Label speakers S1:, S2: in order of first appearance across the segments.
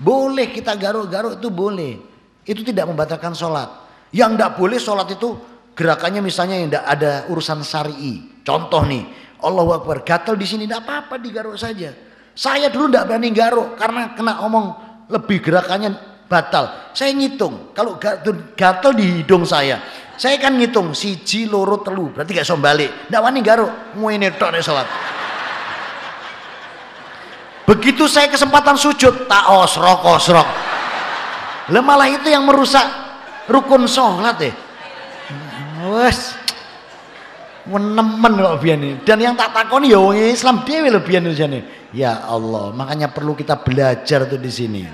S1: Boleh kita garuk-garuk itu boleh. Itu tidak membatalkan sholat. Yang tidak boleh sholat itu gerakannya misalnya yang tidak ada urusan syari'i. Contoh nih, Allah Akbar gatel di sini tidak apa-apa digaruk saja. Saya dulu tidak berani garuk karena kena omong lebih gerakannya batal. Saya ngitung kalau gatel di hidung saya. Saya kan ngitung siji loro telu berarti gak sombalik. Tidak wani garuk, muene tok sholat begitu saya kesempatan sujud tak osrok osrok lah malah itu yang merusak rukun sholat deh ya. wes menemen kok biyen dan yang tak takoni ya wong Islam dhewe lho biyen nih, ya Allah makanya perlu kita belajar tuh di sini ya.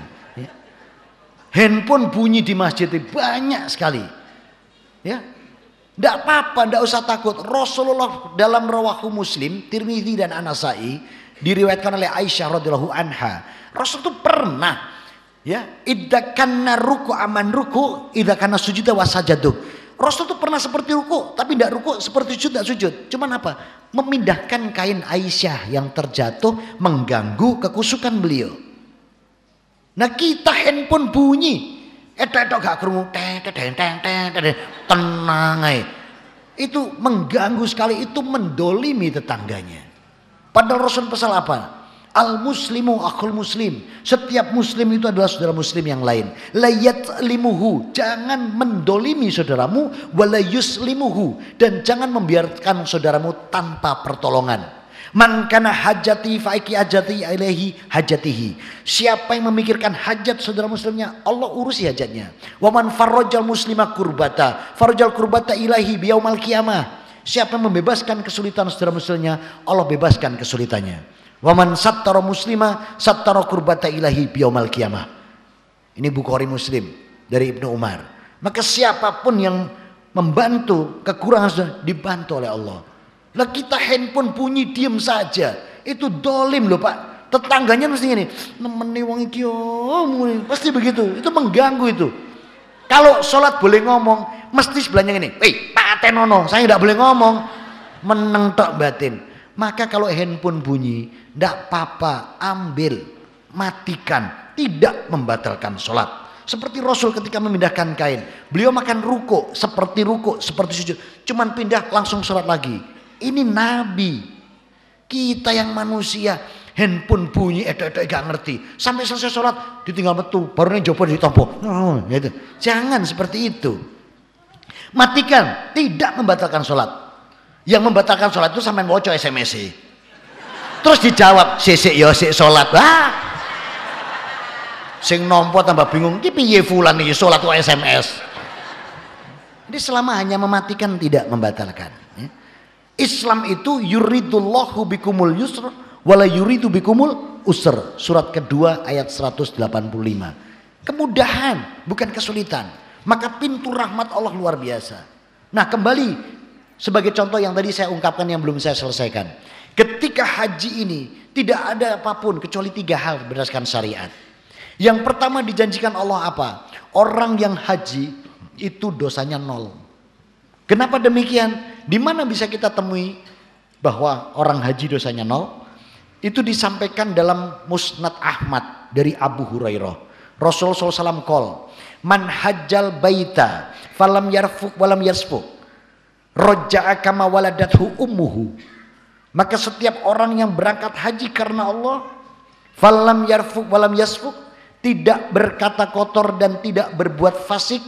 S1: handphone bunyi di masjid banyak sekali ya tidak apa-apa, tidak usah takut. Rasulullah dalam rawahu Muslim, Tirmidzi dan Anasai, diriwayatkan oleh Aisyah radhiyallahu anha. Rasul itu pernah ya, idakanna ruku aman ruku, idakanna sujuda wasajadu. Rasul itu pernah seperti ruku, tapi tidak ruku seperti sujud, tidak sujud. Cuman apa? Memindahkan kain Aisyah yang terjatuh mengganggu kekusukan beliau. Nah kita handphone bunyi, etok-etok gak kerungu, tenang ay. Itu mengganggu sekali, itu mendolimi tetangganya. Padahal Rasul pesan apa? Al muslimu akul muslim. Setiap muslim itu adalah saudara muslim yang lain. Layat limuhu. Jangan mendolimi saudaramu. Walayus limuhu. Dan jangan membiarkan saudaramu tanpa pertolongan. Man kana hajati faiki hajati ilaihi hajatihi. Siapa yang memikirkan hajat saudara muslimnya, Allah urusi hajatnya. Waman farrojal muslima kurbata. Farrojal kurbata ilahi biyaumal kiamah. Siapa yang membebaskan kesulitan saudara muslimnya, Allah bebaskan kesulitannya. Waman sattara muslima sattara kurbata ilahi biyaumal kiamah. Ini Bukhari Muslim dari Ibnu Umar. Maka siapapun yang membantu kekurangan saudara dibantu oleh Allah. Lah kita handphone bunyi diem saja. Itu dolim loh Pak. Tetangganya mesti ini nemeni wong iki oh, pasti begitu. Itu mengganggu itu. Kalau sholat boleh ngomong, mesti sebelahnya ini. Hei, Kapten Nono, saya tidak boleh ngomong. Meneng tok batin. Maka kalau handphone bunyi, tidak apa ambil, matikan, tidak membatalkan sholat. Seperti Rasul ketika memindahkan kain, beliau makan ruko, seperti ruko, seperti sujud. Cuman pindah langsung sholat lagi. Ini Nabi. Kita yang manusia, handphone bunyi, edo edo gak ngerti. Sampai selesai sholat, ditinggal metu, baru nih jawab ditompo. Jangan seperti itu matikan tidak membatalkan sholat yang membatalkan sholat itu sampai woco sms terus dijawab si yo ya, sik sholat ah sing nompo tambah bingung ki piye fulan iki sholat kok sms Ini selama hanya mematikan tidak membatalkan ya. Islam itu yuridullahu bikumul yusr, wala yuridu bikumul usr surat kedua ayat 185 kemudahan bukan kesulitan maka pintu rahmat Allah luar biasa. Nah, kembali sebagai contoh yang tadi saya ungkapkan yang belum saya selesaikan. Ketika haji ini tidak ada apapun kecuali tiga hal berdasarkan syariat. Yang pertama dijanjikan Allah apa? Orang yang haji itu dosanya nol. Kenapa demikian? Di mana bisa kita temui bahwa orang haji dosanya nol? Itu disampaikan dalam Musnad Ahmad dari Abu Hurairah. Rasulullah SAW call man hajjal baita falam yarfuk walam yasfuk roja'akama kama waladathu ummuhu maka setiap orang yang berangkat haji karena Allah falam yarfuk walam yasfuk tidak berkata kotor dan tidak berbuat fasik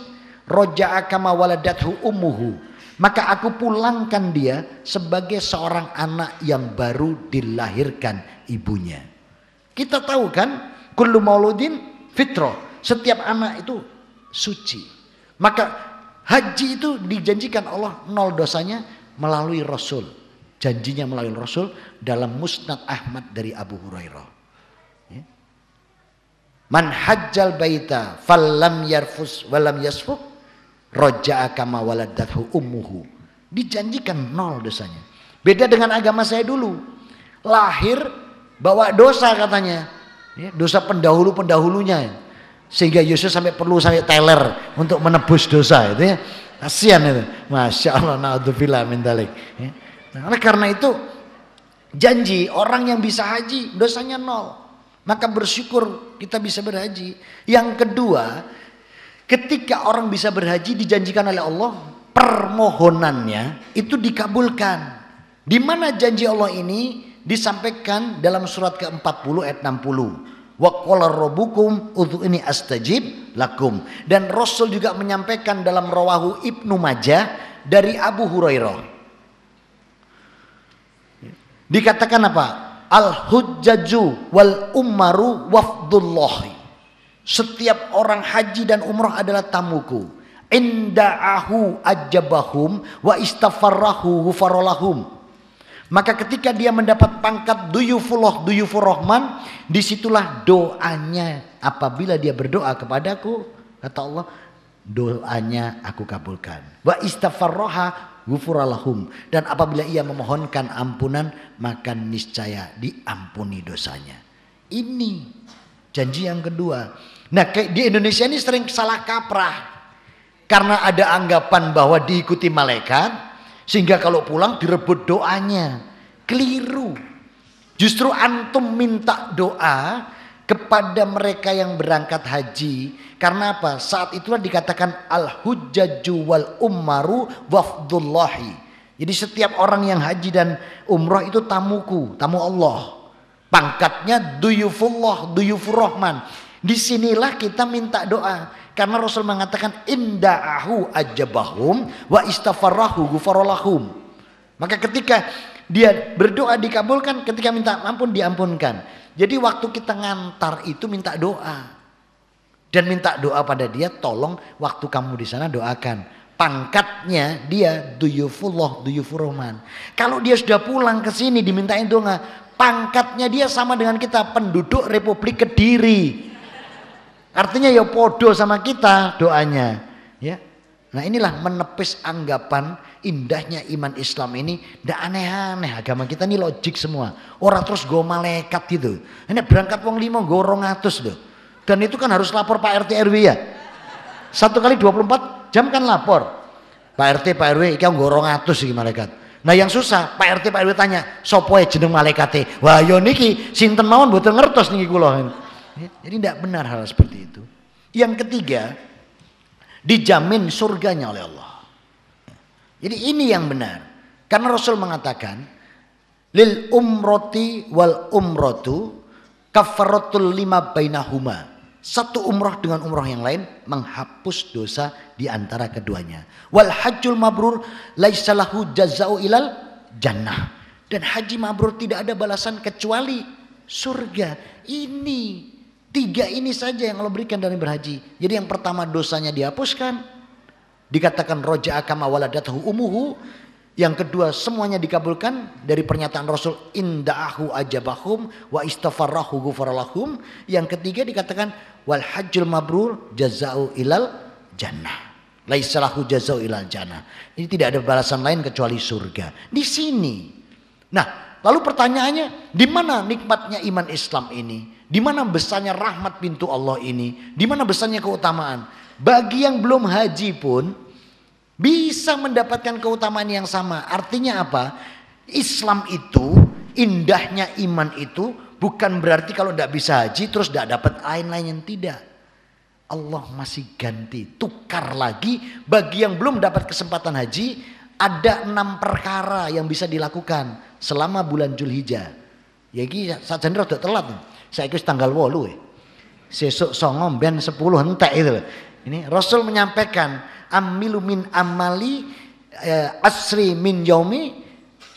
S1: roja'akama kama waladathu ummuhu maka aku pulangkan dia sebagai seorang anak yang baru dilahirkan ibunya. Kita tahu kan, kullu mauludin fitro. Setiap anak itu suci. Maka haji itu dijanjikan Allah nol dosanya melalui Rasul. Janjinya melalui Rasul dalam Musnad Ahmad dari Abu Hurairah. Ya. Man hajjal baita falam yarfus walam yasfuk roja'a kama ummuhu. Dijanjikan nol dosanya. Beda dengan agama saya dulu. Lahir bawa dosa katanya. Ya, dosa pendahulu-pendahulunya sehingga Yesus sampai perlu sampai teler untuk menebus dosa itu ya kasihan itu masya Allah naudzubillah min ya. Nah, karena itu janji orang yang bisa haji dosanya nol maka bersyukur kita bisa berhaji yang kedua ketika orang bisa berhaji dijanjikan oleh Allah permohonannya itu dikabulkan di mana janji Allah ini disampaikan dalam surat ke-40 ayat 60 Wa qala rabbukum ini astajib lakum. Dan Rasul juga menyampaikan dalam rawahu Ibnu Majah dari Abu Hurairah. Dikatakan apa? Al hujjaju wal umaru wafdullahi. Setiap orang haji dan umroh adalah tamuku. Inda'ahu ajabahum wa istafarrahu hufarolahum. Maka ketika dia mendapat pangkat duyufullah duyufur disitulah doanya apabila dia berdoa kepadaku, kata Allah, doanya aku kabulkan. Wa istafarroha gufuralahum. Dan apabila ia memohonkan ampunan, maka niscaya diampuni dosanya. Ini janji yang kedua. Nah di Indonesia ini sering salah kaprah. Karena ada anggapan bahwa diikuti malaikat, sehingga kalau pulang direbut doanya. Keliru. Justru antum minta doa kepada mereka yang berangkat haji. Karena apa? Saat itulah dikatakan al-hujjaju wal ummaru wafdullahi. Jadi setiap orang yang haji dan umroh itu tamuku, tamu Allah. Pangkatnya duyufullah, duyufurrahman. Disinilah kita minta doa. Karena Rasul mengatakan inda'ahu ajabahum wa ista'farahu gufarolahum. Maka ketika dia berdoa dikabulkan, ketika minta ampun diampunkan. Jadi waktu kita ngantar itu minta doa. Dan minta doa pada dia, tolong waktu kamu di sana doakan. Pangkatnya dia duyufullah, duyufurrahman. Kalau dia sudah pulang ke sini dimintain doa, pangkatnya dia sama dengan kita penduduk Republik Kediri Artinya ya podo sama kita doanya, ya. Nah inilah menepis anggapan indahnya iman Islam ini Tidak aneh-aneh agama kita ini logik semua orang terus gue malaikat gitu ini berangkat wong lima orang atus loh dan itu kan harus lapor Pak RT RW ya satu kali 24 jam kan lapor Pak RT Pak RW iki gorong atus sih malaikat nah yang susah Pak RT Pak RW tanya sopoe jeneng malaikatnya. wah yo ya niki sinten mawon buat ngertos niki kulohin. Ya, jadi tidak benar hal seperti itu. Yang ketiga, dijamin surganya oleh Allah. Jadi ini yang benar. Karena Rasul mengatakan, lil umroti wal umrotu kafaratul lima bainahuma. Satu umroh dengan umroh yang lain menghapus dosa di antara keduanya. Wal hajjul mabrur laisalahu jazau ilal jannah. Dan haji mabrur tidak ada balasan kecuali surga. Ini Tiga ini saja yang Allah berikan dari berhaji. Jadi yang pertama dosanya dihapuskan. Dikatakan roja akam awaladatahu umuhu. Yang kedua semuanya dikabulkan dari pernyataan Rasul inda'ahu ajabahum wa istafarahu gufaralahum. Yang ketiga dikatakan wal hajjul mabrur jazau ilal jannah. Laisalahu jazau ilal jannah. Ini tidak ada balasan lain kecuali surga. Di sini. Nah, Lalu pertanyaannya, di mana nikmatnya iman Islam ini? Di mana besarnya rahmat pintu Allah ini? Di mana besarnya keutamaan? Bagi yang belum haji pun bisa mendapatkan keutamaan yang sama. Artinya apa? Islam itu, indahnya iman itu bukan berarti kalau tidak bisa haji terus tidak dapat lain lain yang tidak. Allah masih ganti, tukar lagi bagi yang belum dapat kesempatan haji ada enam perkara yang bisa dilakukan selama bulan Julhijjah. Ya Saat sajane rada telat. saya wis tanggal 8 eh. Sesuk songong, ben sepuluh entek itu. Ini Rasul menyampaikan amilu min amali eh, asri min yaumi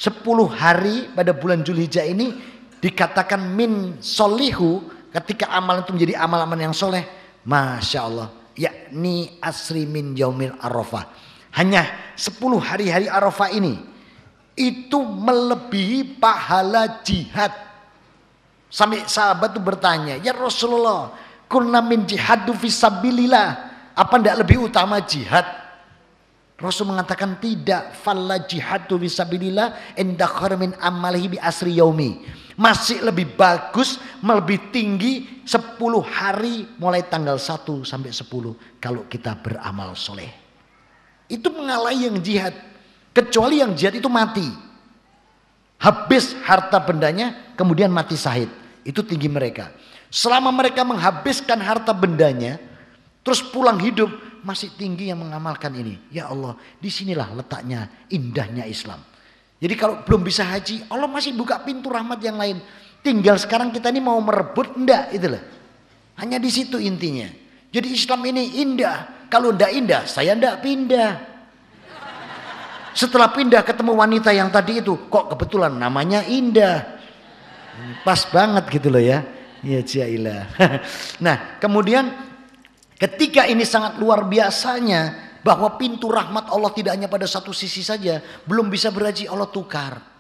S1: 10 hari pada bulan Julhijjah ini dikatakan min solihu ketika amal itu menjadi amal-amal yang soleh. Masya Allah. Yakni asri min yaumil arafah. Hanya sepuluh hari-hari arafah ini itu melebihi pahala jihad. Sampai sahabat itu bertanya, ya Rasulullah, kunna min jihadu fisabilillah. Apa tidak lebih utama jihad? Rasul mengatakan tidak. Falla jihadu fisabilillah endak min amalihi bi asri yaumi. Masih lebih bagus, lebih tinggi 10 hari mulai tanggal 1 sampai 10 kalau kita beramal soleh. Itu mengalahi yang jihad. Kecuali yang jihad itu mati. Habis harta bendanya kemudian mati sahid. Itu tinggi mereka. Selama mereka menghabiskan harta bendanya terus pulang hidup masih tinggi yang mengamalkan ini. Ya Allah, disinilah letaknya indahnya Islam. Jadi kalau belum bisa haji, Allah masih buka pintu rahmat yang lain. Tinggal sekarang kita ini mau merebut enggak itulah. Hanya di situ intinya. Jadi Islam ini indah. Kalau ndak indah, saya ndak pindah setelah pindah ketemu wanita yang tadi itu kok kebetulan namanya Indah pas banget gitu loh ya ya jailah nah kemudian ketika ini sangat luar biasanya bahwa pintu rahmat Allah tidak hanya pada satu sisi saja belum bisa beraji Allah tukar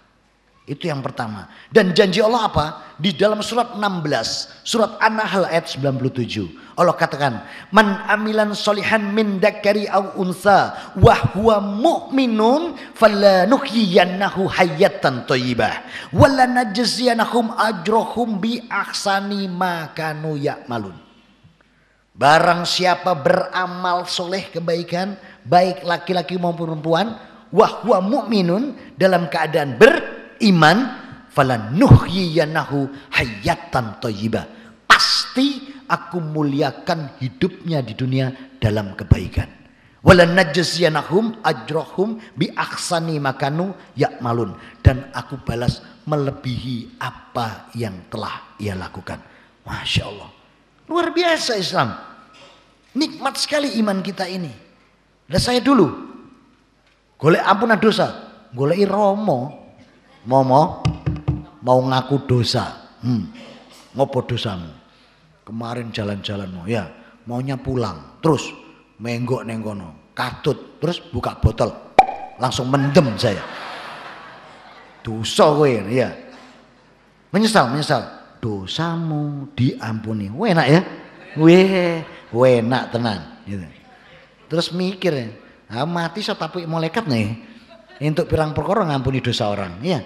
S1: itu yang pertama. Dan janji Allah apa? Di dalam surat 16, surat An-Nahl ayat 97. Allah katakan, "Man amilan solihan min dakari aw unsa wa huwa mu'minun falanuhyiyannahu hayatan thayyibah wa lanajziyanahum ajrohum bi ahsani ma kanu ya'malun." Barang siapa beramal soleh kebaikan, baik laki-laki maupun perempuan, wahwa mu'minun dalam keadaan ber iman, falanuhyiyanahu hayatan toyiba. Pasti aku muliakan hidupnya di dunia dalam kebaikan. Walan najziyanahum ajrohum bi aksani makanu yakmalun dan aku balas melebihi apa yang telah ia lakukan. Masya Allah. Luar biasa Islam. Nikmat sekali iman kita ini. Dan saya dulu. Golek ampunan dosa. Golek romo. Momo mau ngaku dosa. Hmm. Ngopo dosamu? Kemarin jalan jalan mau, ya, maunya pulang. Terus menggok nenggono, katut, terus buka botol. Langsung mendem saya. Dosa ini, ya. Menyesal, menyesal. Dosamu diampuni. Enak ya? Weh, enak tenan gitu. Terus mikir, ah, mati so tapi malaikat nih. Untuk pirang perkara ngampuni dosa orang, ya.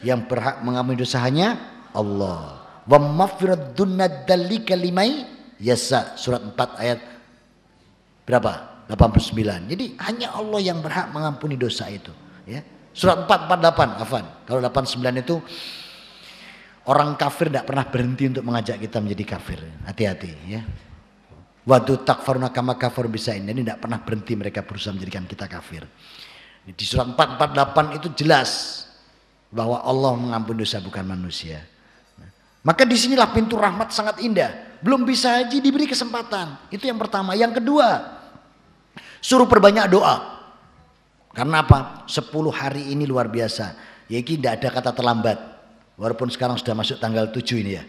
S1: Yang berhak mengampuni dosa hanya Allah. Wa maghfirad limai yasa surat 4 ayat berapa? 89. Jadi hanya Allah yang berhak mengampuni dosa itu, ya. Surat 448, afan. Kalau 89 itu orang kafir tidak pernah berhenti untuk mengajak kita menjadi kafir. Hati-hati ya. Waktu takfaruna kama kafir bisa ini tidak pernah berhenti mereka berusaha menjadikan kita kafir. Di surat 448 itu jelas bahwa Allah mengampuni dosa bukan manusia. Maka disinilah pintu rahmat sangat indah. Belum bisa haji diberi kesempatan. Itu yang pertama. Yang kedua, suruh perbanyak doa. Karena apa? 10 hari ini luar biasa. yakin tidak ada kata terlambat. Walaupun sekarang sudah masuk tanggal 7 ini ya.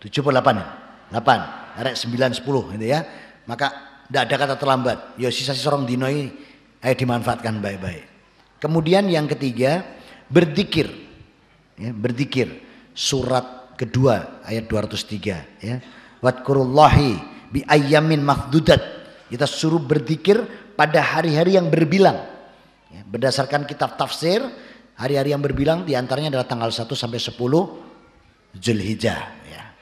S1: 7 atau 8 ya? 8. Rek 9, 10 gitu ya. Maka tidak ada kata terlambat. Ya sisa-sisa orang dinoi, ayo dimanfaatkan baik-baik. Kemudian yang ketiga, berzikir. Ya, berzikir. Surat kedua ayat 203 ya. Wadkurullahi bi ayyamin mahdudat. Kita suruh berzikir pada hari-hari yang berbilang. Ya, berdasarkan kitab tafsir, hari-hari yang berbilang diantaranya adalah tanggal 1 sampai 10 Zulhijjah. Ya.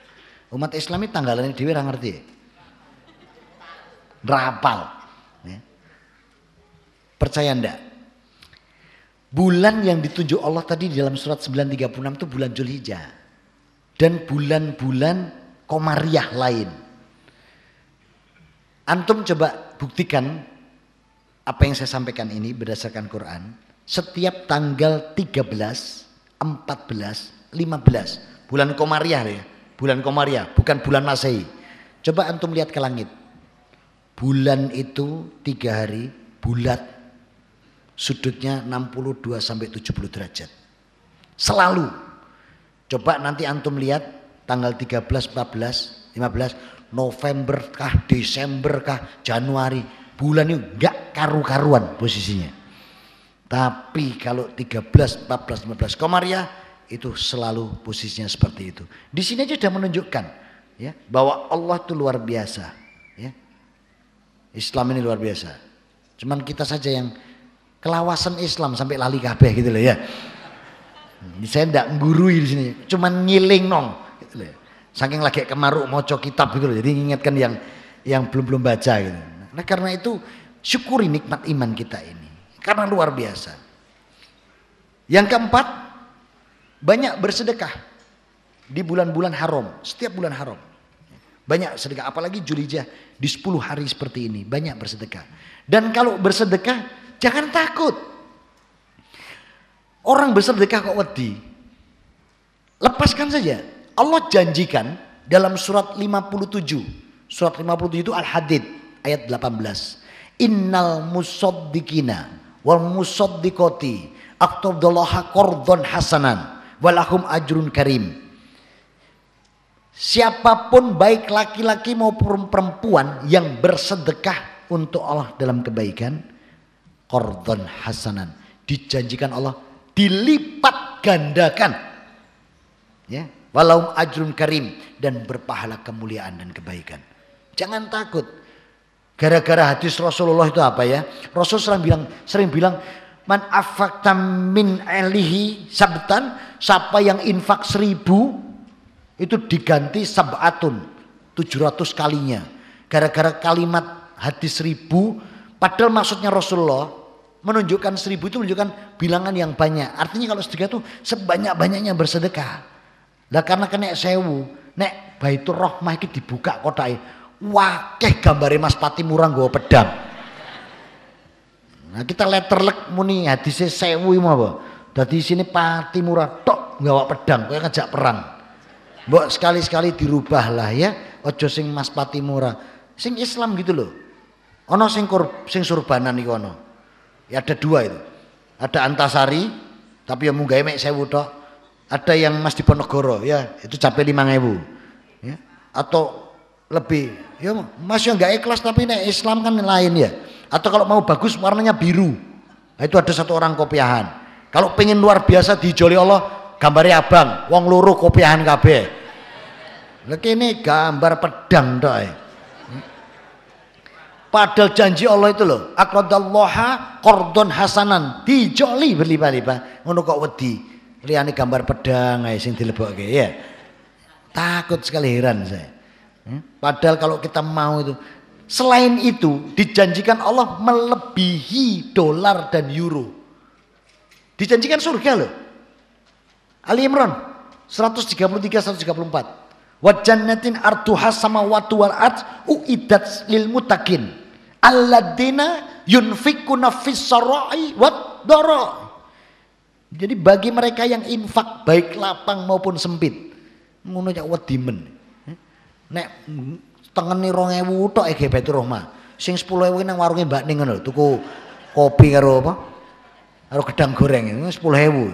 S1: Umat Islam ini tanggalannya dewi orang ngerti. Rapal. Ya. Percaya ndak? bulan yang ditunjuk Allah tadi di dalam surat 936 itu bulan Zulhijjah dan bulan-bulan komariah lain. Antum coba buktikan apa yang saya sampaikan ini berdasarkan Quran. Setiap tanggal 13, 14, 15 bulan komariah ya, bulan komariah bukan bulan Masehi. Coba antum lihat ke langit. Bulan itu tiga hari bulat sudutnya 62 sampai 70 derajat. Selalu. Coba nanti antum lihat tanggal 13, 14, 15 November kah, Desember kah, Januari, bulan ini enggak karu-karuan posisinya. Tapi kalau 13, 14, 15 Komaria itu selalu posisinya seperti itu. Di sini aja sudah menunjukkan ya bahwa Allah itu luar biasa, ya. Islam ini luar biasa. Cuman kita saja yang kelawasan Islam sampai lali kabeh gitu loh ya. Saya ndak nggurui di sini, cuman ngiling nong gitu loh. Ya. Saking lagi kemaruk moco kitab gitu loh. Jadi ingatkan yang yang belum-belum baca gitu. Nah, karena itu syukuri nikmat iman kita ini. Karena luar biasa. Yang keempat, banyak bersedekah di bulan-bulan haram, setiap bulan haram. Banyak sedekah apalagi Julijah di 10 hari seperti ini, banyak bersedekah. Dan kalau bersedekah Jangan takut. Orang bersedekah kok wedi. Lepaskan saja. Allah janjikan dalam surat 57. Surat 57 itu Al-Hadid ayat 18. Innal musaddiqina wal musaddiqati aktabdallaha qardhon hasanan walakum ajrun karim. Siapapun baik laki-laki maupun perempuan yang bersedekah untuk Allah dalam kebaikan, Kordon hasanan. Dijanjikan Allah dilipat gandakan. Ya, walau ajrun karim dan berpahala kemuliaan dan kebaikan. Jangan takut. Gara-gara hadis Rasulullah itu apa ya? Rasul sering bilang, sering bilang man afaktam min elihi sabtan siapa yang infak seribu itu diganti sabatun 700 kalinya gara-gara kalimat hadis seribu padahal maksudnya Rasulullah menunjukkan seribu itu menunjukkan bilangan yang banyak. Artinya kalau sedekah itu sebanyak-banyaknya bersedekah. Lah karena kena sewu, nek baitur rahmah iki dibuka kotai. Wakeh gambare Mas Pati murang gue pedang. Nah kita letterlek muni saya sewu mau apa? Dari sini Pati murah tok gawa pedang, kayak ngejak perang. Mbok sekali-sekali dirubah lah ya, ojo sing Mas Pati murah. Sing Islam gitu loh. Ono sing kur, sing surbanan iku ono. Ya ada dua itu. Ada Antasari, tapi yang munggah emek saya butuh Ada yang Mas di Diponegoro, ya itu capek lima ngewu Ya. Atau lebih. Ya Mas yang nggak ikhlas tapi nek Islam kan lain ya. Atau kalau mau bagus warnanya biru. Nah, itu ada satu orang kopiahan. Kalau pengen luar biasa dijoli Allah, gambarnya abang, wong luruh kopiahan kabeh. Lek ini gambar pedang tok. Padahal janji Allah itu loh, akradallaha kordon hasanan dijoli berlipat-lipat. Ngono kok wedi. Liane gambar pedang ae sing dilebokke ya. Takut sekali heran saya. Hmm? Padahal kalau kita mau itu Selain itu dijanjikan Allah melebihi dolar dan euro. Dijanjikan surga loh. Ali Imran 133 134. Wa jannatin artuha samawati wal ilmu uiddat lil mutakin alladina yunfikuna fisarai wat doro. Jadi bagi mereka yang infak baik lapang maupun sempit. Ngono cak ya dimen. men. Nek tengene 2000 tok ege ya Baitur roma. Sing ewu nang warungnya Mbak nengen lo tuku kopi karo apa? Karo gedang goreng ini sepuluh ewu.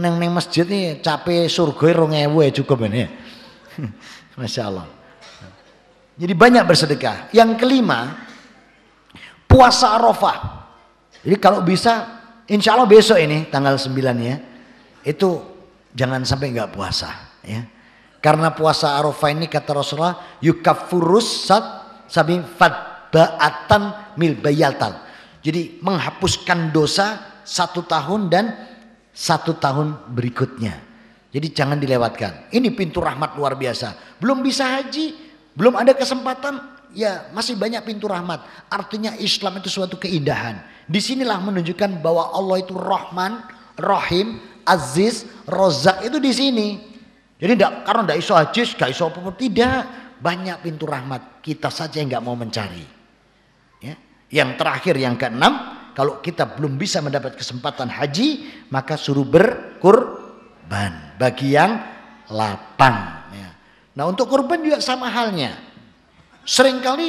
S1: Neng neng masjid nih cape surga ewu ya cukup ini. Masya Allah. Jadi banyak bersedekah. Yang kelima, puasa Arafah. Jadi kalau bisa, insya Allah besok ini tanggal 9 ya, itu jangan sampai nggak puasa ya. Karena puasa Arafah ini kata Rasulullah, yukafurus sat sabi fadba'atan mil bayatan. Jadi menghapuskan dosa satu tahun dan satu tahun berikutnya. Jadi jangan dilewatkan. Ini pintu rahmat luar biasa. Belum bisa haji, belum ada kesempatan, ya masih banyak pintu rahmat. Artinya Islam itu suatu keindahan. Disinilah menunjukkan bahwa Allah itu Rahman, Rahim, Aziz, Rozak itu di sini. Jadi enggak, karena tidak iso ajis, tidak iso apa tidak. Banyak pintu rahmat, kita saja yang nggak mau mencari. Ya. Yang terakhir yang keenam, kalau kita belum bisa mendapat kesempatan haji, maka suruh berkurban bagi yang lapang. Ya. Nah untuk kurban juga sama halnya. Seringkali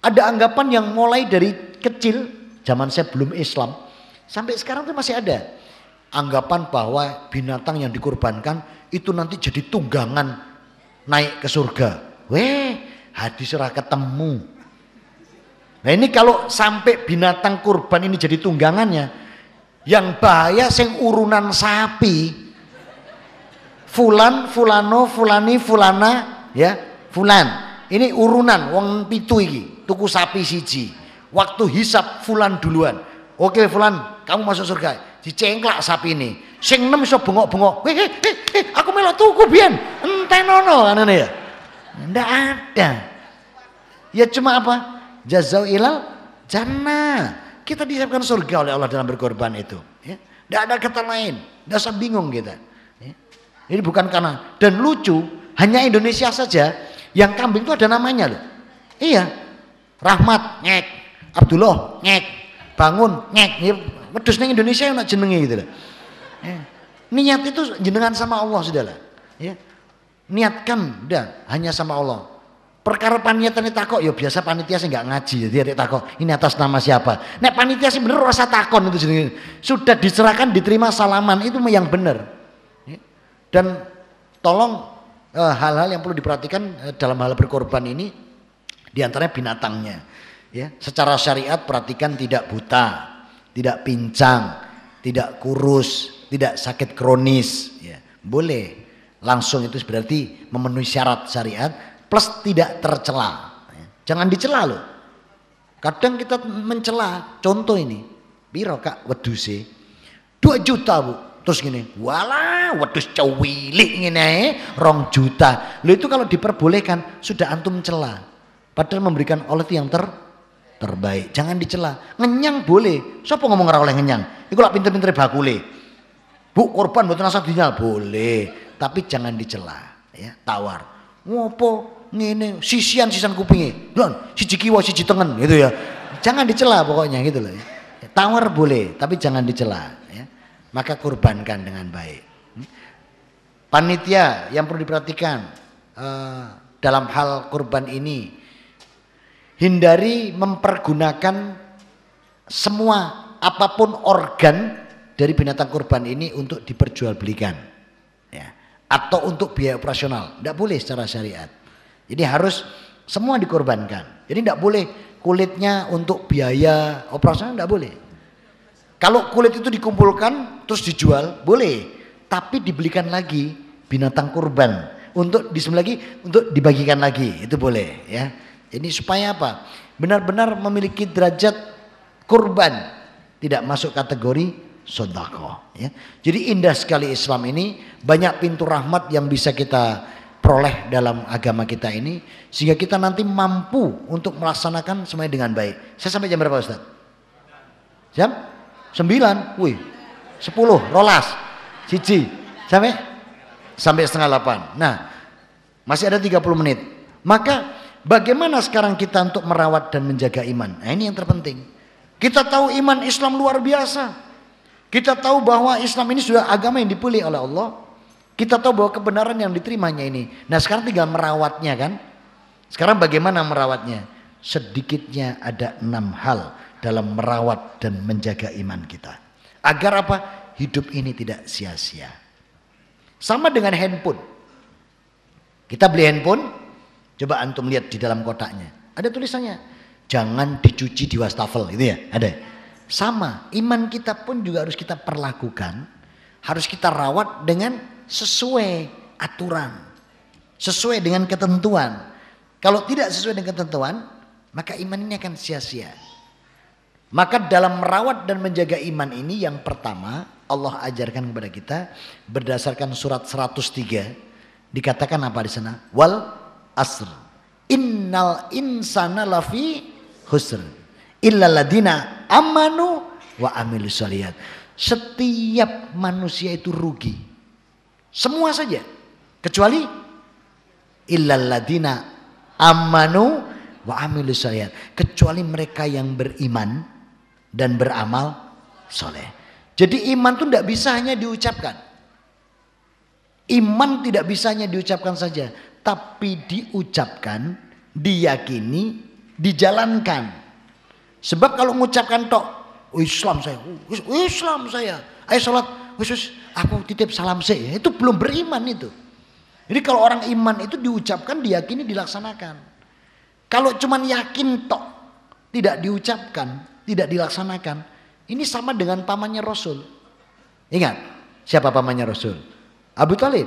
S1: ada anggapan yang mulai dari kecil, zaman saya belum Islam, sampai sekarang itu masih ada. Anggapan bahwa binatang yang dikurbankan itu nanti jadi tunggangan naik ke surga. Weh, hadis serah ketemu. Nah ini kalau sampai binatang kurban ini jadi tunggangannya, yang bahaya sing urunan sapi, fulan, fulano, fulani, fulana, ya, fulan. Ini urunan wong pitu iki, tuku sapi siji. Waktu hisap fulan duluan. Oke fulan, kamu masuk surga. Dicengklak sapi ini. Sing nem iso bengok-bengok. aku melok tuku biyen. Entenono anane ya. Ndak ada. Ya cuma apa? Jazau ilal jannah. Kita disiapkan surga oleh Allah dalam berkorban itu. Ya. ndak ada kata lain. usah bingung kita. ini ya. bukan karena dan lucu hanya Indonesia saja yang kambing itu ada namanya loh. Iya. Rahmat ngek, Abdullah ngek, bangun ngek. Wedus ning Indonesia nak jenenge gitu loh. Iya. Niat itu jenengan sama Allah sudahlah. Ya. Niatkan udah hanya sama Allah. Perkara panitia ini takok ya biasa panitia sih nggak ngaji jadi ada takok ini atas nama siapa. Nek panitia sih bener rasa takon itu jenenge. Sudah diserahkan diterima salaman itu yang bener. Iya. Dan tolong Eh, hal-hal yang perlu diperhatikan eh, dalam hal berkorban ini diantaranya binatangnya ya secara syariat perhatikan tidak buta tidak pincang tidak kurus tidak sakit kronis ya boleh langsung itu berarti memenuhi syarat syariat plus tidak tercela ya. jangan dicela loh kadang kita mencela contoh ini biro kak wedusi dua juta bu Terus gini, wala wedus cewilik ngene rong juta. Lo itu kalau diperbolehkan sudah antum celah. Padahal memberikan oleh yang ter terbaik. Jangan dicela. Ngenyang boleh. Siapa ngomong ora oleh ngenyang? itu lah pinter pinter bakule. Bu korban buat nasab dinyal boleh, tapi jangan dicela ya, tawar. Ngopo ngene sisian sisan kupingi, don, siji kiwa siji tengen gitu ya. Jangan dicela pokoknya gitu loh ya. Tawar boleh, tapi jangan dicela ya maka kurbankan dengan baik. Hmm? Panitia yang perlu diperhatikan eh, dalam hal kurban ini, hindari mempergunakan semua apapun organ dari binatang kurban ini untuk diperjualbelikan, ya, atau untuk biaya operasional, tidak boleh secara syariat. Jadi harus semua dikorbankan. Jadi tidak boleh kulitnya untuk biaya operasional tidak boleh. Kalau kulit itu dikumpulkan terus dijual, boleh. Tapi dibelikan lagi binatang kurban untuk disem lagi untuk dibagikan lagi itu boleh ya. Ini supaya apa? Benar-benar memiliki derajat kurban tidak masuk kategori sodako ya. Jadi indah sekali Islam ini banyak pintu rahmat yang bisa kita peroleh dalam agama kita ini sehingga kita nanti mampu untuk melaksanakan semuanya dengan baik. Saya sampai jam berapa Ustaz? Jam Sembilan, wih, sepuluh, rolas, cici sampai sampai setengah delapan. Nah, masih ada tiga puluh menit. Maka bagaimana sekarang kita untuk merawat dan menjaga iman? Nah, ini yang terpenting. Kita tahu iman Islam luar biasa. Kita tahu bahwa Islam ini sudah agama yang dipilih oleh Allah. Kita tahu bahwa kebenaran yang diterimanya ini. Nah sekarang tinggal merawatnya kan. Sekarang bagaimana merawatnya? Sedikitnya ada enam hal dalam merawat dan menjaga iman kita. Agar apa? Hidup ini tidak sia-sia. Sama dengan handphone. Kita beli handphone, coba antum lihat di dalam kotaknya. Ada tulisannya, jangan dicuci di wastafel gitu ya, ada. Sama, iman kita pun juga harus kita perlakukan, harus kita rawat dengan sesuai aturan, sesuai dengan ketentuan. Kalau tidak sesuai dengan ketentuan, maka iman ini akan sia-sia. Maka dalam merawat dan menjaga iman ini yang pertama Allah ajarkan kepada kita berdasarkan surat 103 dikatakan apa di sana? Wal asr. Innal insana lafi husr. Illa ladina amanu wa amilus solihad. Setiap manusia itu rugi. Semua saja. Kecuali illal ladina amanu wa amilus solihad. Kecuali mereka yang beriman dan beramal soleh. Jadi iman itu tidak bisa hanya diucapkan. Iman tidak bisa hanya diucapkan saja, tapi diucapkan, diyakini, dijalankan. Sebab kalau mengucapkan tok, oh, Islam saya, oh, oh, Islam saya, ayo sholat, khusus aku titip salam saya, itu belum beriman itu. Jadi kalau orang iman itu diucapkan, diyakini, dilaksanakan. Kalau cuman yakin tok, tidak diucapkan, tidak dilaksanakan. Ini sama dengan pamannya Rasul. Ingat, siapa pamannya Rasul? Abu Talib.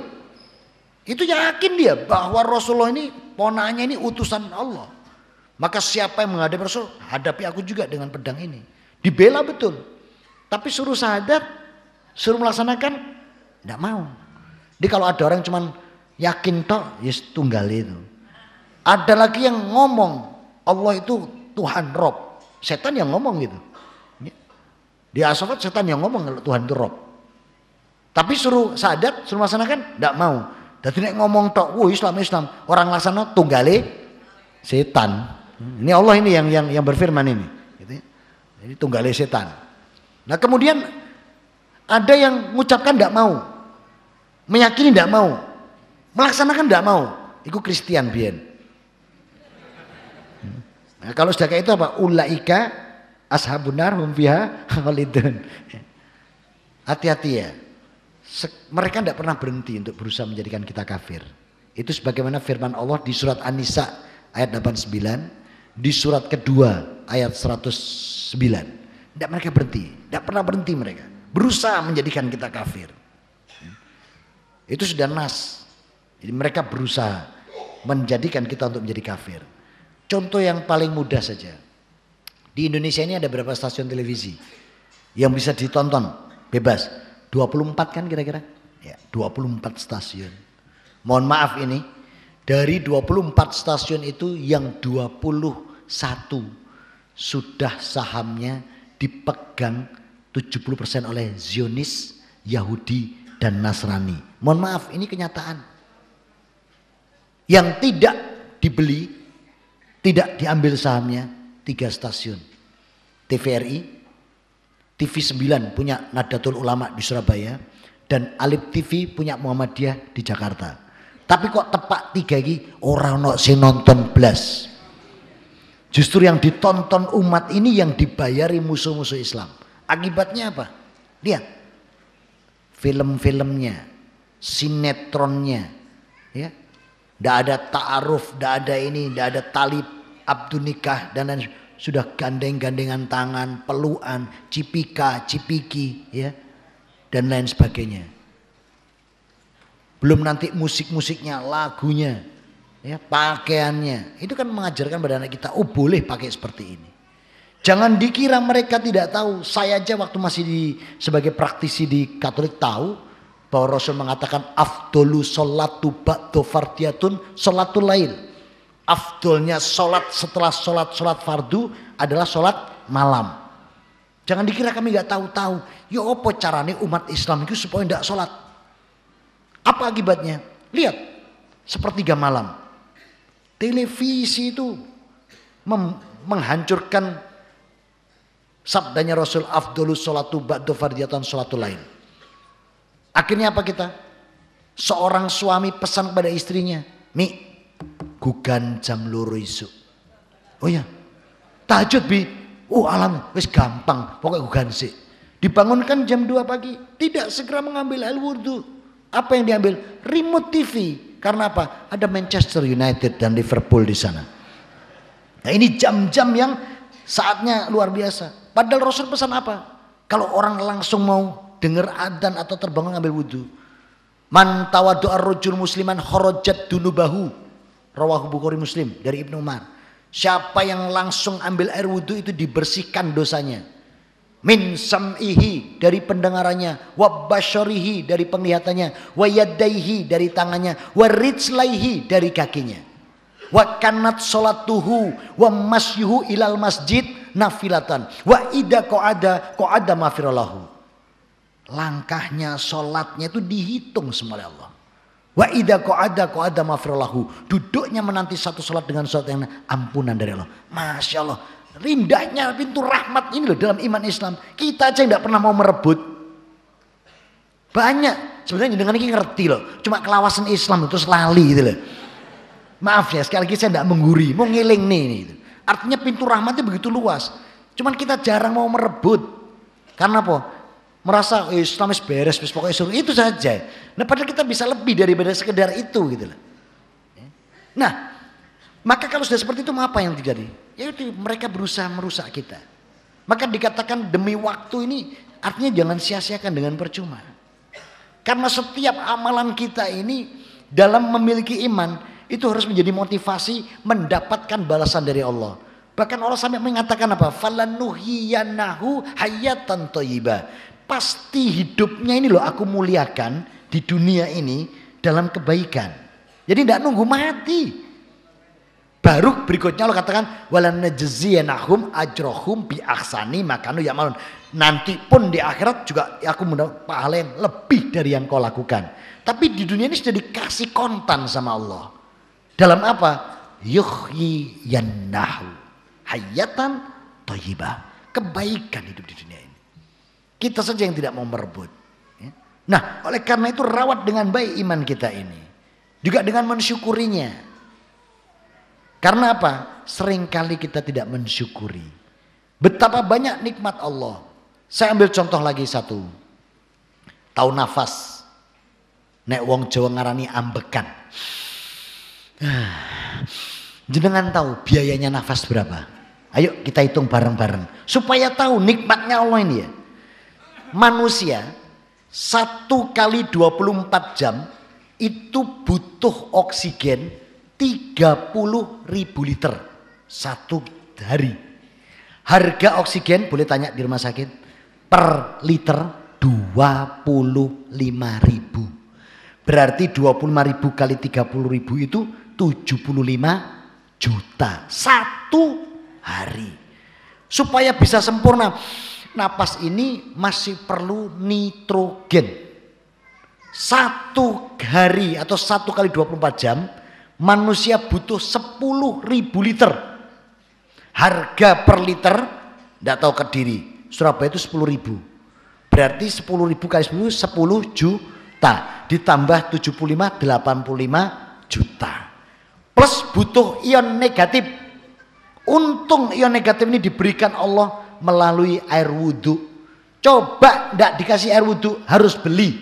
S1: Itu yakin dia bahwa Rasulullah ini ponanya ini utusan Allah. Maka siapa yang menghadapi Rasul, hadapi aku juga dengan pedang ini. Dibela betul. Tapi suruh sadar, suruh melaksanakan, tidak mau. Jadi kalau ada orang cuman yakin toh yes, tunggal itu. Ada lagi yang ngomong, Allah itu Tuhan Rob. Setan yang ngomong gitu. Ya. Di asofat setan yang ngomong kalau Tuhan itu Rob. Tapi suruh sadat, suruh melaksanakan, tidak mau. Dan tidak ngomong tok, wah Islam Islam. Orang laksana tunggale setan. Ini Allah ini yang yang yang berfirman ini. Gitu. Ya. Jadi tunggale setan. Nah kemudian ada yang mengucapkan tidak mau, meyakini tidak mau, melaksanakan tidak mau. Iku Kristen Bien. Nah, kalau sudah itu apa? Ulaika ashabunar hum fiha khalidun. Hati-hati ya. Mereka tidak pernah berhenti untuk berusaha menjadikan kita kafir. Itu sebagaimana firman Allah di surat An-Nisa ayat 89, di surat kedua ayat 109. Tidak mereka berhenti, tidak pernah berhenti mereka. Berusaha menjadikan kita kafir. Itu sudah nas. Jadi mereka berusaha menjadikan kita untuk menjadi kafir. Contoh yang paling mudah saja. Di Indonesia ini ada berapa stasiun televisi yang bisa ditonton bebas? 24 kan kira-kira? Ya, 24 stasiun. Mohon maaf ini, dari 24 stasiun itu yang 21 sudah sahamnya dipegang 70% oleh Zionis, Yahudi, dan Nasrani. Mohon maaf, ini kenyataan. Yang tidak dibeli tidak diambil sahamnya tiga stasiun. TVRI, TV 9 punya Nadatul Ulama di Surabaya, dan Alip TV punya Muhammadiyah di Jakarta. Tapi kok tepat tiga ini orang no si nonton belas. Justru yang ditonton umat ini yang dibayari musuh-musuh Islam. Akibatnya apa? Lihat film-filmnya, sinetronnya, ya tidak ada ta'aruf, tidak ada ini, tidak ada talib, abdu nikah dan lain sudah gandeng-gandengan tangan, peluan, cipika, cipiki, ya dan lain sebagainya. Belum nanti musik-musiknya, lagunya, ya pakaiannya, itu kan mengajarkan pada anak kita, oh boleh pakai seperti ini. Jangan dikira mereka tidak tahu. Saya aja waktu masih di sebagai praktisi di Katolik tahu bahwa Rasul mengatakan afdolu salatu ba'do fardiyatun solatul lain. Afdolnya salat setelah salat salat fardu adalah salat malam. Jangan dikira kami nggak tahu-tahu. Ya apa carane umat Islam itu supaya tidak salat. Apa akibatnya? Lihat, sepertiga malam. Televisi itu menghancurkan sabdanya Rasul Afdolus Salatu Ba'du fardiyatun Salatu Lain. Akhirnya apa kita? Seorang suami pesan kepada istrinya, Mi, gugan jam loro isu. Oh ya, tahajud bi. Oh alam, wis gampang, pokok gugan sih. Dibangunkan jam 2 pagi, tidak segera mengambil air wudhu. Apa yang diambil? Remote TV. Karena apa? Ada Manchester United dan Liverpool di sana. Nah ini jam-jam yang saatnya luar biasa. Padahal Rasul pesan apa? Kalau orang langsung mau dengar adan atau terbangun ngambil wudhu. Man tawadu'a rojul musliman kharajat dunubahu. Rawahu Bukhari Muslim dari Ibnu Umar. Siapa yang langsung ambil air wudhu itu dibersihkan dosanya. Min sam'ihi dari pendengarannya, wa basyarihi dari penglihatannya, wa yadaihi dari tangannya, wa rijlaihi dari kakinya. Wa kanat salatuhu wa masyuhu ilal masjid nafilatan wa ida koada koada mafiralahu langkahnya, sholatnya itu dihitung semua oleh Allah. Wa idha ada ko ada mafrolahu. Duduknya menanti satu sholat dengan sholat yang ampunan dari Allah. Masya Allah. Rindahnya pintu rahmat ini loh dalam iman Islam. Kita aja nggak pernah mau merebut. Banyak. Sebenarnya dengan ini ngerti loh. Cuma kelawasan Islam terus lali gitu loh. Maaf ya sekali lagi saya nggak mengguri. Mau ngiling nih. nih gitu. Artinya pintu rahmatnya begitu luas. Cuman kita jarang mau merebut. Karena apa? merasa Islamis oh, beres, bis pokoknya suruh itu saja. Nah padahal kita bisa lebih daripada sekedar itu gitu loh. Nah, maka kalau sudah seperti itu apa yang terjadi? Yaitu mereka berusaha merusak kita. Maka dikatakan demi waktu ini artinya jangan sia-siakan dengan percuma. Karena setiap amalan kita ini dalam memiliki iman itu harus menjadi motivasi mendapatkan balasan dari Allah. Bahkan Allah sampai mengatakan apa? Falanuhiyanahu hayatan toyiba pasti hidupnya ini loh aku muliakan di dunia ini dalam kebaikan. Jadi tidak nunggu mati. Baru berikutnya lo katakan walan najziyanahum ajrohum bi aksani makanu ya malun. Nanti pun di akhirat juga aku mendapat pahala yang lebih dari yang kau lakukan. Tapi di dunia ini sudah dikasih kontan sama Allah. Dalam apa? Yuhyi yannahu hayatan toyibah. Kebaikan hidup di dunia kita saja yang tidak mau merebut. Ya. Nah, oleh karena itu rawat dengan baik iman kita ini. Juga dengan mensyukurinya. Karena apa? Seringkali kita tidak mensyukuri. Betapa banyak nikmat Allah. Saya ambil contoh lagi satu. Tahu nafas. Nek wong Jawa ngarani ambekan. Jenengan tahu biayanya nafas berapa? Ayo kita hitung bareng-bareng supaya tahu nikmatnya Allah ini ya manusia satu kali 24 jam itu butuh oksigen 30 ribu liter satu hari. Harga oksigen boleh tanya di rumah sakit per liter 25 ribu. Berarti 25 ribu kali 30 ribu itu 75 juta satu hari. Supaya bisa sempurna napas ini masih perlu nitrogen. Satu hari atau satu kali 24 jam manusia butuh 10 ribu liter. Harga per liter tidak tahu ke diri. Surabaya itu 10 ribu. Berarti 10 ribu kali 10, 10 juta. Ditambah 75, 85 juta. Plus butuh ion negatif. Untung ion negatif ini diberikan Allah melalui air wudhu. Coba tidak dikasih air wudhu harus beli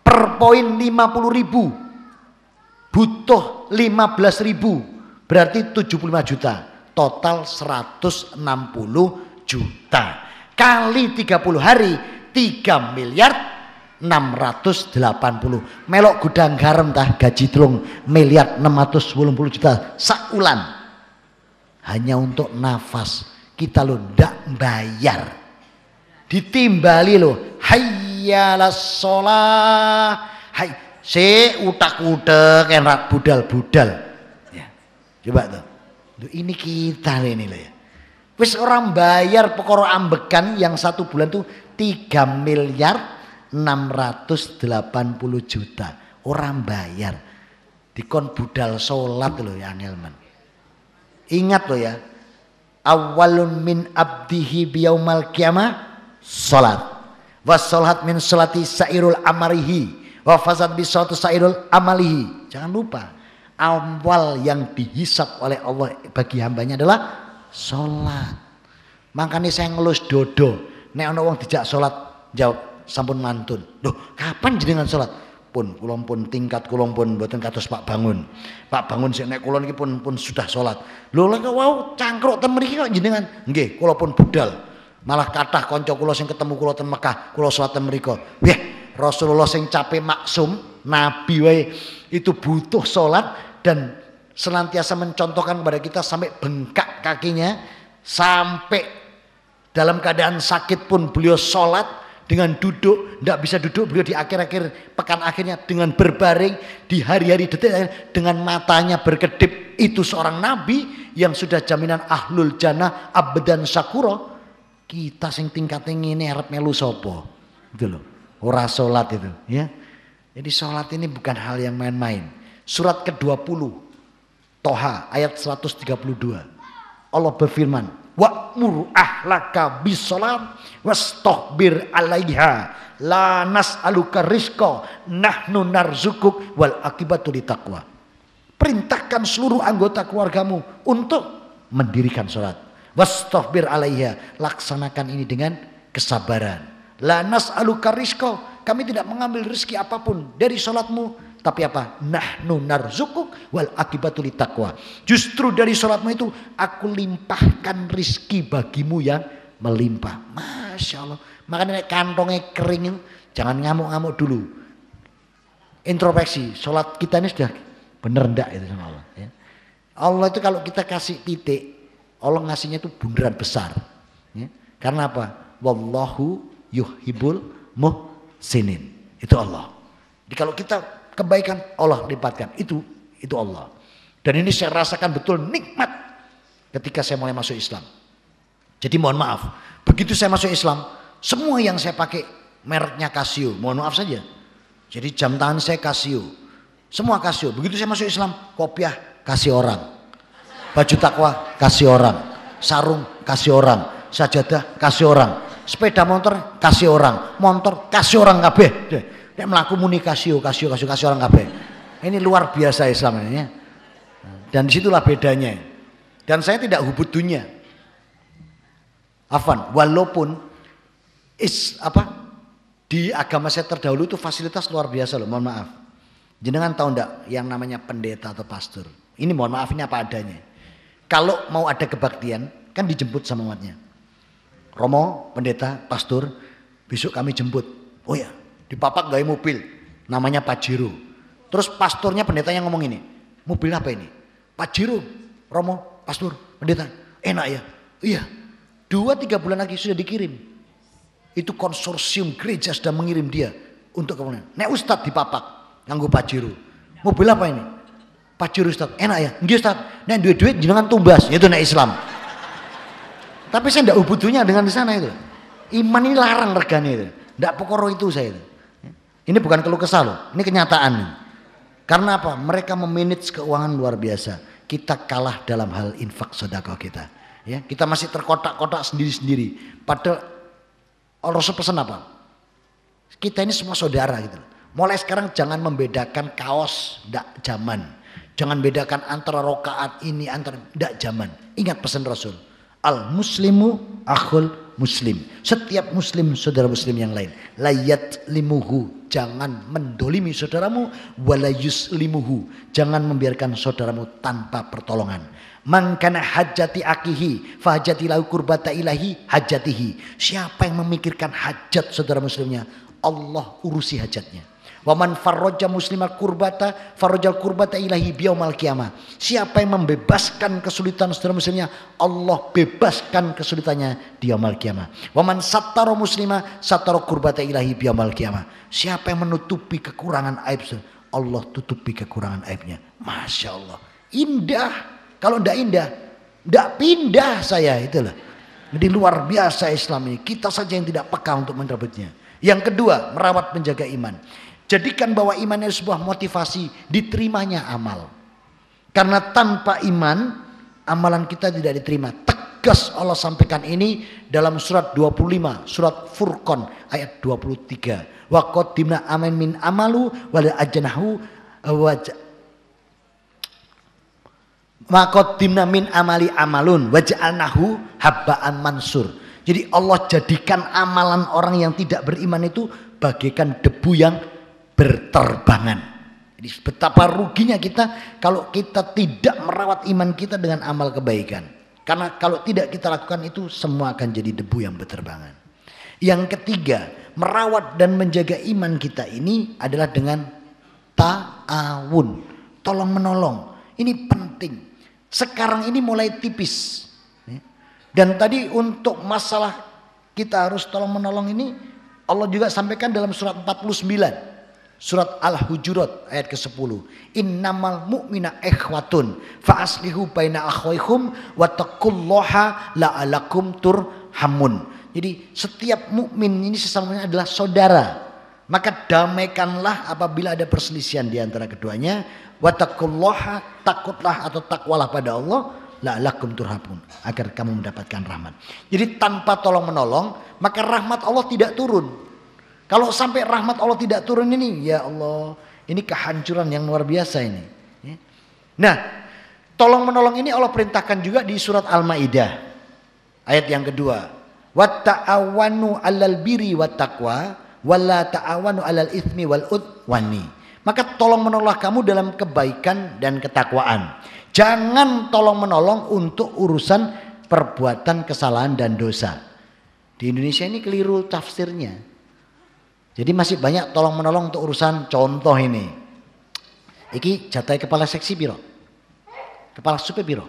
S1: per poin 50 ribu butuh 15 ribu berarti 75 juta total 160 juta kali 30 hari 3 miliar 680 melok gudang garam tah gaji telung miliar 680 juta saulan hanya untuk nafas kita lo tidak bayar ditimbali lo hayyalas sholah hai se utak utak enak budal budal ya coba tuh ini kita ini lo ya wis orang bayar pekoro ambekan yang satu bulan tuh tiga miliar enam ratus delapan puluh juta orang bayar dikon budal sholat lo ya angelman ingat lo ya awalun min abdihi biyaumal kiamah salat wa salat min salati sairul amarihi wa fasad bi sairul amalihi jangan lupa awal yang dihisap oleh Allah bagi hambanya adalah salat makanya saya ngelus dodo nek ana wong dijak salat jawab sampun mantun loh kapan jenengan salat pun kulon pun tingkat kulon pun tingkat kados Pak Bangun. Pak Bangun si nek kulon pun pun sudah sholat, Lho lagi wow cangkruk temen mriki kok jenengan. Nggih, kulon pun budal. Malah kata konco kulon sing ketemu kulon ten Mekah, kulon sholat temen mereka Wih, Rasulullah sing capek maksum, nabi wae itu butuh sholat dan senantiasa mencontohkan kepada kita sampai bengkak kakinya sampai dalam keadaan sakit pun beliau sholat dengan duduk, tidak bisa duduk beliau di akhir-akhir pekan akhirnya dengan berbaring di hari-hari detik dengan matanya berkedip itu seorang nabi yang sudah jaminan ahlul jannah abdan sakuro kita sing tingkat tinggi ini harap melu sopo itu loh ora sholat itu ya jadi sholat ini bukan hal yang main-main surat ke-20 Toha ayat 132 Allah berfirman wa'mur ahlaka bisalam wastahbir alaiha la nas'aluka rizqa nahnu narzukuk wal akibatu litaqwa perintahkan seluruh anggota keluargamu untuk mendirikan sholat wastahbir alaiha laksanakan ini dengan kesabaran la nas'aluka rizqa kami tidak mengambil rezeki apapun dari sholatmu tapi apa? Nahnu narzukuk wal akibatul taqwa. Justru dari sholatmu itu aku limpahkan rizki bagimu yang melimpah. Masya Allah. Makanya kantongnya kering jangan ngamuk-ngamuk dulu. Introspeksi, sholat kita ini sudah bener ndak itu sama Allah. Ya. Allah itu kalau kita kasih titik, Allah ngasihnya itu bundaran besar. Ya. Karena apa? Wallahu yuhibul muhsinin. Itu Allah. Jadi kalau kita kebaikan Allah lipatkan. Itu itu Allah. Dan ini saya rasakan betul nikmat ketika saya mulai masuk Islam. Jadi mohon maaf, begitu saya masuk Islam, semua yang saya pakai mereknya Casio, mohon maaf saja. Jadi jam tangan saya Casio. Semua Casio. Begitu saya masuk Islam, kopiah kasih orang. Baju takwa kasih orang. Sarung kasih orang. Sajadah kasih orang. Sepeda motor kasih orang. Motor kasih orang kabeh. Nek melaku muni kasio, kasio, kasio, kasio orang kabeh. Ini luar biasa Islam ini. Ya. Dan disitulah bedanya. Dan saya tidak hubut dunia. Afan, walaupun is apa di agama saya terdahulu itu fasilitas luar biasa loh, mohon maaf. Jenengan tahu enggak yang namanya pendeta atau pastor? Ini mohon maaf ini apa adanya. Kalau mau ada kebaktian kan dijemput sama umatnya. Romo, pendeta, pastor, besok kami jemput. Oh ya, di papak gaya mobil namanya Pajero terus pasturnya pendeta yang ngomong ini mobil apa ini Pajero Romo pastor pendeta enak ya iya dua tiga bulan lagi sudah dikirim itu konsorsium gereja sudah mengirim dia untuk kemudian nek ustad di papak Pak Pajero mobil apa ini Pajero ustad enak ya enggak ustad nek duit-duit jangan tumbas itu nek Islam tapi saya tidak ubudunya dengan di sana itu iman ini larang regane itu tidak pokoro itu saya itu ini bukan keluh kesah loh, ini kenyataan. Karena apa? Mereka memanage keuangan luar biasa. Kita kalah dalam hal infak sodako kita. Ya, kita masih terkotak-kotak sendiri-sendiri. Padahal Rasul pesan apa? Kita ini semua saudara gitu. Mulai sekarang jangan membedakan kaos dak zaman. Jangan bedakan antara rokaat ini antara dak zaman. Ingat pesan Rasul. Al muslimu akhul muslim. Setiap muslim, saudara muslim yang lain. Layat limuhu, jangan mendolimi saudaramu. Walayus limuhu, jangan membiarkan saudaramu tanpa pertolongan. Mangkana hajati akihi, fahajati laukur kurbata ilahi hajatihi. Siapa yang memikirkan hajat saudara muslimnya, Allah urusi hajatnya. Waman man farroja muslimah kurbata farroja kurbata ilahi biyaumal kiamah. Siapa yang membebaskan kesulitan saudara muslimnya, Allah bebaskan kesulitannya di yaumil kiamah. Wa man sattaro muslimah sattaro kurbata ilahi biyaumal kiamah. Siapa yang menutupi kekurangan aib Allah tutupi kekurangan aibnya. Masya Allah. Indah. Kalau ndak indah, ndak pindah saya itulah. Jadi luar biasa Islam ini. Kita saja yang tidak peka untuk menerbitnya. Yang kedua, merawat menjaga iman. Jadikan bahwa iman adalah sebuah motivasi diterimanya amal. Karena tanpa iman, amalan kita tidak diterima. Tegas Allah sampaikan ini dalam surat 25, surat Furqan ayat 23. Wa qaddimna amin min amalu wal ajnahu Makotimna eh, min amali amalun waja'alnahu habaan mansur. Jadi Allah jadikan amalan orang yang tidak beriman itu bagaikan debu yang berterbangan. Jadi betapa ruginya kita kalau kita tidak merawat iman kita dengan amal kebaikan. Karena kalau tidak kita lakukan itu semua akan jadi debu yang berterbangan. Yang ketiga, merawat dan menjaga iman kita ini adalah dengan ta'awun, tolong menolong. Ini penting. Sekarang ini mulai tipis. Dan tadi untuk masalah kita harus tolong menolong ini Allah juga sampaikan dalam surat 49. Surat Al-Hujurat ayat ke-10. Innamal mu'mina ikhwatun fa aslihu baina akhwaikum wa taqullaha la'alakum turhamun. Jadi setiap mukmin ini sesamanya adalah saudara. Maka damaikanlah apabila ada perselisihan di antara keduanya. Wa taqullaha takutlah atau takwalah pada Allah la'alakum turhamun agar kamu mendapatkan rahmat. Jadi tanpa tolong menolong maka rahmat Allah tidak turun. Kalau sampai rahmat Allah tidak turun ini, ya Allah, ini kehancuran yang luar biasa ini. Ya. Nah, tolong menolong ini Allah perintahkan juga di surat Al-Maidah ayat yang kedua. Wata'awanu 'alal biri wattaqwa walla ta'awanu 'alal ismi wal udwani. Maka tolong menolong kamu dalam kebaikan dan ketakwaan. Jangan tolong menolong untuk urusan perbuatan kesalahan dan dosa. Di Indonesia ini keliru tafsirnya. Jadi masih banyak tolong menolong untuk urusan contoh ini. Iki jatai kepala seksi biro, kepala supir biro,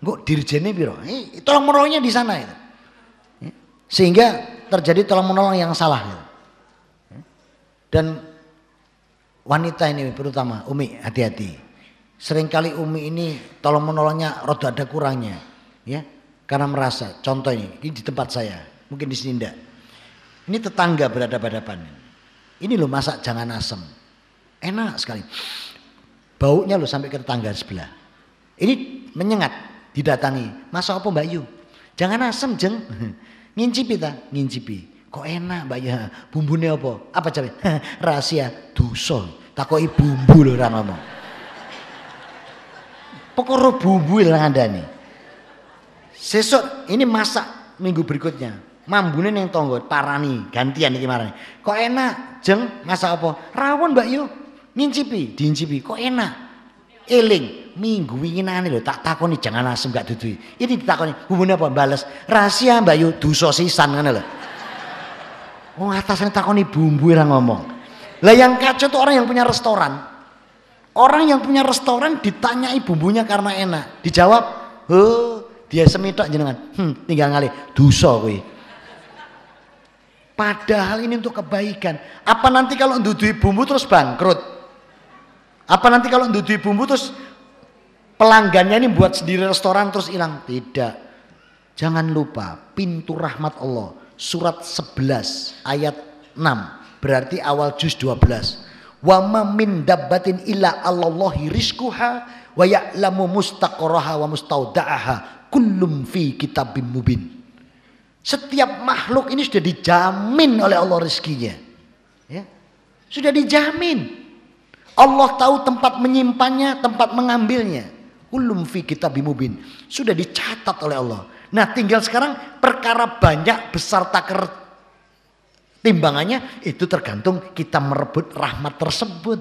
S1: gua dirjennya biro. Ini tolong menolongnya di sana itu. Sehingga terjadi tolong menolong yang salah. Gitu. Dan wanita ini terutama Umi hati-hati. Seringkali Umi ini tolong menolongnya roda ada kurangnya, ya karena merasa contoh ini, ini di tempat saya, mungkin di sini enggak ini tetangga berada pada hadapan Ini lo masak jangan asem. Enak sekali. Baunya lo sampai ke tetangga sebelah. Ini menyengat, didatangi. Masak apa Mbak Yu? Jangan asem, jeng. Ngincipi ta? Ngincipi. Kok enak Mbak Yu? Bumbunya apa? Apa cari? Rahasia duso. Takoi bumbu lo orang ngomong. Pokoknya bumbu yang ada nih. Sesok ini masak minggu berikutnya mambune ning tangga parani gantian iki marane kok enak jeng masa apa rawon mbak yu ngincipi diincipi kok enak eling minggu ane lho tak takoni jangan asem gak dudui ini ditakoni hubungan apa balas rahasia mbak yu dosa sisan ngono lho Oh atasnya takoni bumbu yang ngomong lah yang kacau tuh orang yang punya restoran orang yang punya restoran ditanyai bumbunya karena enak dijawab oh dia semitok jenengan hmm, tinggal ngali duso kuwi Padahal ini untuk kebaikan. Apa nanti kalau ndudui bumbu terus bangkrut? Apa nanti kalau ndudui bumbu terus pelanggannya ini buat sendiri restoran terus hilang? Tidak. Jangan lupa pintu rahmat Allah surat 11 ayat 6 berarti awal juz 12 wa ma min dabbatin illa Allahi rizquha wa ya'lamu mustaqaraha wa mustaudaaha kullum fi kitabim mubin setiap makhluk ini sudah dijamin oleh Allah rezekinya. Ya. Sudah dijamin. Allah tahu tempat menyimpannya, tempat mengambilnya. Ulum fi kitabimubin. Sudah dicatat oleh Allah. Nah tinggal sekarang perkara banyak besar takar timbangannya itu tergantung kita merebut rahmat tersebut.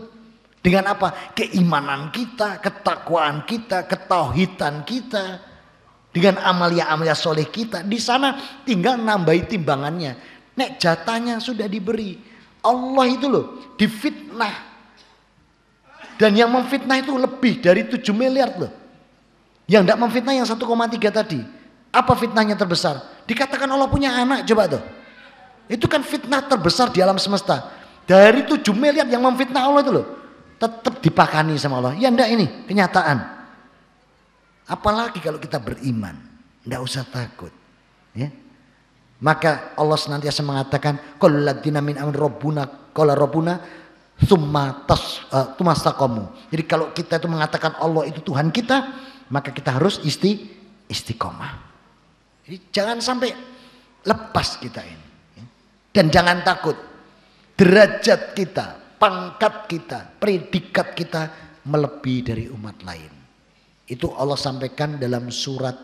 S1: Dengan apa? Keimanan kita, ketakwaan kita, ketauhidan kita dengan amalia-amalia soleh kita di sana tinggal nambahi timbangannya nek jatahnya sudah diberi Allah itu loh difitnah dan yang memfitnah itu lebih dari 7 miliar loh yang tidak memfitnah yang 1,3 tadi apa fitnahnya terbesar dikatakan Allah punya anak coba tuh itu kan fitnah terbesar di alam semesta dari 7 miliar yang memfitnah Allah itu loh tetap dipakani sama Allah ya ndak ini kenyataan Apalagi kalau kita beriman, tidak usah takut. Ya. Maka Allah senantiasa mengatakan, kalau ladzina min amin robuna, kalau robuna, summa tas uh, Jadi kalau kita itu mengatakan Allah itu Tuhan kita, maka kita harus isti istiqomah. Jadi jangan sampai lepas kita ini. Ya. Dan jangan takut. Derajat kita, pangkat kita, predikat kita melebihi dari umat lain. Itu Allah sampaikan dalam surat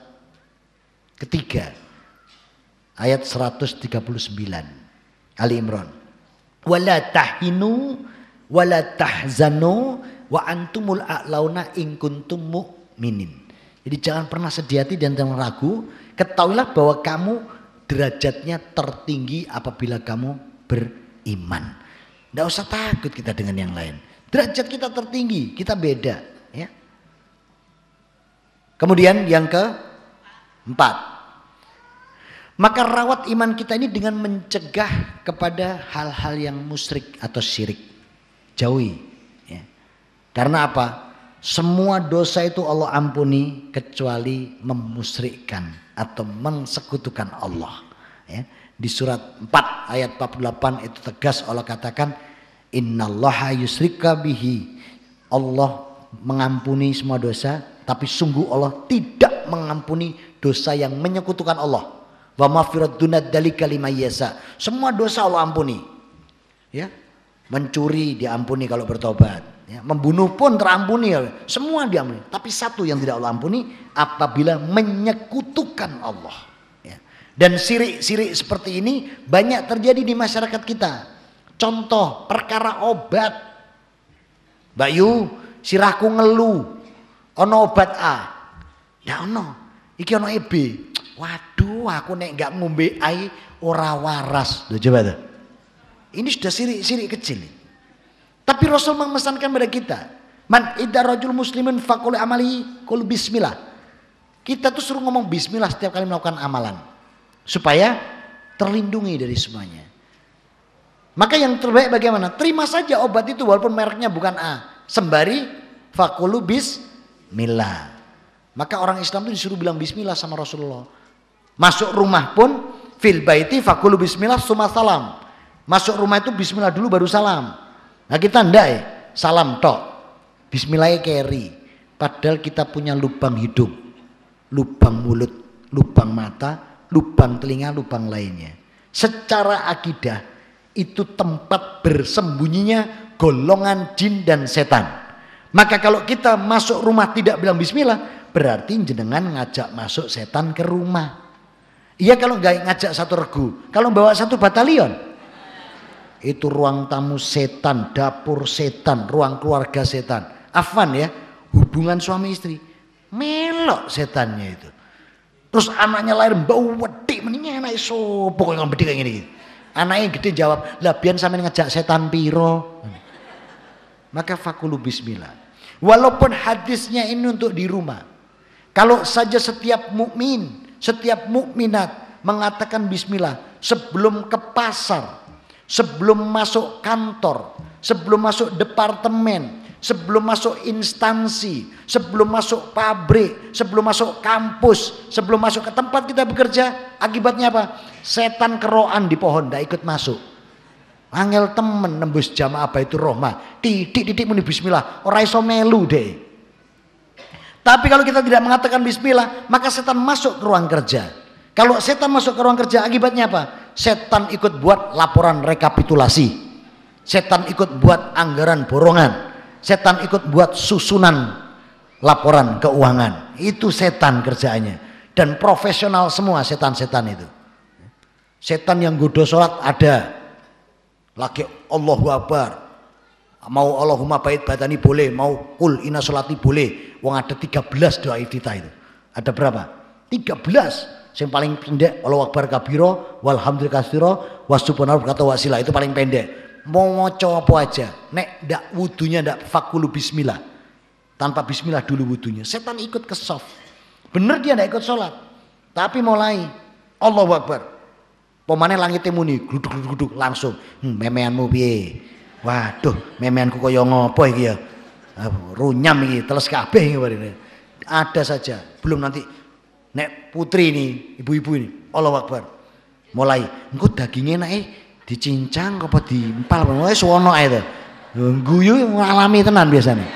S1: ketiga ayat 139 Ali Imran. Wala tahinu wala tahzanu wa antumul a'launa in kuntum mu'minin. Jadi jangan pernah sedih hati dan jangan ragu, ketahuilah bahwa kamu derajatnya tertinggi apabila kamu beriman. Tidak usah takut kita dengan yang lain. Derajat kita tertinggi, kita beda. Kemudian yang ke empat. Maka rawat iman kita ini dengan mencegah kepada hal-hal yang musyrik atau syirik. Jauhi. Ya. Karena apa? Semua dosa itu Allah ampuni kecuali memusyrikkan atau mensekutukan Allah. Ya. Di surat 4 ayat 48 itu tegas Allah katakan innallaha yusrika bihi. Allah mengampuni semua dosa tapi sungguh Allah tidak mengampuni dosa yang menyekutukan Allah. Wa mafirat dunat yasa. Semua dosa Allah ampuni. Ya. Mencuri diampuni kalau bertobat. Ya. Membunuh pun terampuni. Semua diampuni. Tapi satu yang tidak Allah ampuni apabila menyekutukan Allah. Ya. Dan sirik-sirik seperti ini banyak terjadi di masyarakat kita. Contoh perkara obat. Bayu, sirahku ngeluh ono obat A. Ndak ono. Iki ono e, B. Waduh, aku nek nggak ngombe A ora waras. Loh, coba tuh. Ini sudah sirik-sirik kecil. Tapi Rasul memesankan pada kita, man idza rajul muslimin faqul amali qul bismillah. Kita tuh suruh ngomong bismillah setiap kali melakukan amalan supaya terlindungi dari semuanya. Maka yang terbaik bagaimana? Terima saja obat itu walaupun mereknya bukan A. Sembari fakulubis Bismillah. Maka orang Islam itu disuruh bilang bismillah sama Rasulullah. Masuk rumah pun fil baiti fakulu bismillah suma salam. Masuk rumah itu bismillah dulu baru salam. Nah kita ndak ya, salam tok. Bismillah ya carry. Padahal kita punya lubang hidung, lubang mulut, lubang mata, lubang telinga, lubang lainnya. Secara akidah itu tempat bersembunyinya golongan jin dan setan. Maka kalau kita masuk rumah tidak bilang bismillah, berarti jenengan ngajak masuk setan ke rumah. Iya kalau nggak ngajak satu regu, kalau bawa satu batalion, itu ruang tamu setan, dapur setan, ruang keluarga setan. Afan ya, hubungan suami istri. Melok setannya itu. Terus anaknya lahir bau wedi mendingnya enak iso pokoknya ngambedi kayak gini. Anaknya gede jawab, "Lah biar sampe ngejak setan piro?" Maka fakulu bismillah. Walaupun hadisnya ini untuk di rumah. Kalau saja setiap mukmin, setiap mukminat mengatakan bismillah sebelum ke pasar, sebelum masuk kantor, sebelum masuk departemen, sebelum masuk instansi, sebelum masuk pabrik, sebelum masuk kampus, sebelum masuk ke tempat kita bekerja, akibatnya apa? Setan keroan di pohon, tidak ikut masuk. Angel temen nembus jamaah itu Roma. Titik-titik muni bismillah, Orang iso melu deh. Tapi kalau kita tidak mengatakan bismillah, maka setan masuk ke ruang kerja. Kalau setan masuk ke ruang kerja, akibatnya apa? Setan ikut buat laporan rekapitulasi. Setan ikut buat anggaran borongan. Setan ikut buat susunan laporan keuangan. Itu setan kerjaannya. Dan profesional semua setan-setan itu. Setan yang godo sholat ada, lagi Allahu Akbar mau Allahumma bait batani boleh mau kul inna boleh wong ada 13 doa iftitah itu ada berapa 13 yang paling pendek Allahu Akbar kabiro walhamdulillah kasiro wasubhanallah kata wasilah itu paling pendek mau moco apa aja nek ndak wudunya ndak fakulu bismillah tanpa bismillah dulu wudunya setan ikut ke soft bener dia ndak ikut sholat tapi mulai Allahu Akbar Pemane langite muni gluduk-gluduk langsung. Hmm, memeanmu piye? Waduh, memeanku koyo ngopo iki ya? Runyam iki, teles kabeh iki barene. Ada saja, belum nanti nek putri ini, ibu-ibu ini, Allahu Akbar. Mulai, engko dagingnya naik, dicincang apa diempal mulai suwono ae to. Guyu ngalami tenan biasanya.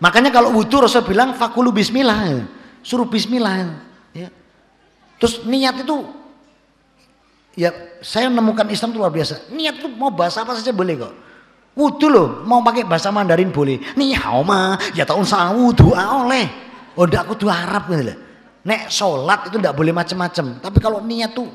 S1: Makanya kalau wudhu Rasul bilang fakulu bismillah, suruh bismillah. Ya. Terus niat itu Ya saya menemukan Islam itu luar biasa. Niat tuh mau bahasa apa saja boleh kok. Wudhu loh, mau pakai bahasa Mandarin boleh. Nih ma ya tahun sawu doa oleh. Oh, aku tuh Arab gitu loh. Nek sholat itu ndak boleh macam-macam. Tapi kalau niat tuh,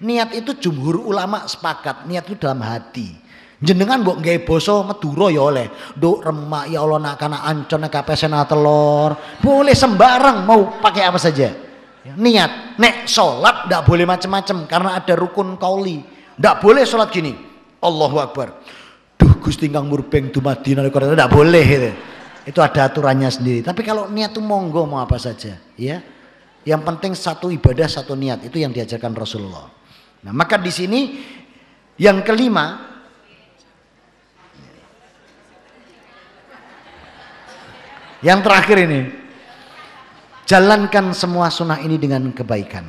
S1: niat itu jumhur ulama sepakat. Niat itu dalam hati. Jenengan mbok nggih basa Madura ya oleh. Nduk remak ya Allah nak kana ancon kabeh telor. Boleh sembarang mau pakai apa saja. Ya, niat. Nek sholat tidak boleh macam-macam karena ada rukun kauli. Tidak boleh sholat gini. Allahu Akbar. Duh Gusti Kang Murbeng dumadi nalika tidak boleh itu. Itu ada aturannya sendiri. Tapi kalau niat itu monggo mau apa saja, ya. Yang penting satu ibadah satu niat itu yang diajarkan Rasulullah. Nah, maka di sini yang kelima yang terakhir ini Jalankan semua sunnah ini dengan kebaikan.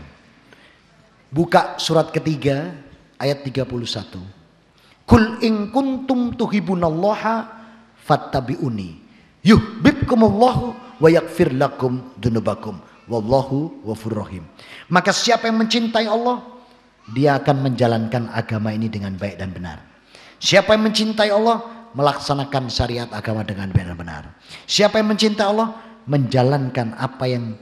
S1: Buka surat ketiga ayat 31. Kul ing kuntum tuhibunallaha fattabi'uni Yuhbibkumullahu wa yakfir lakum dunubakum wallahu ghafurur rahim. Maka siapa yang mencintai Allah, dia akan menjalankan agama ini dengan baik dan benar. Siapa yang mencintai Allah, melaksanakan syariat agama dengan benar-benar. Siapa yang mencintai Allah, menjalankan apa yang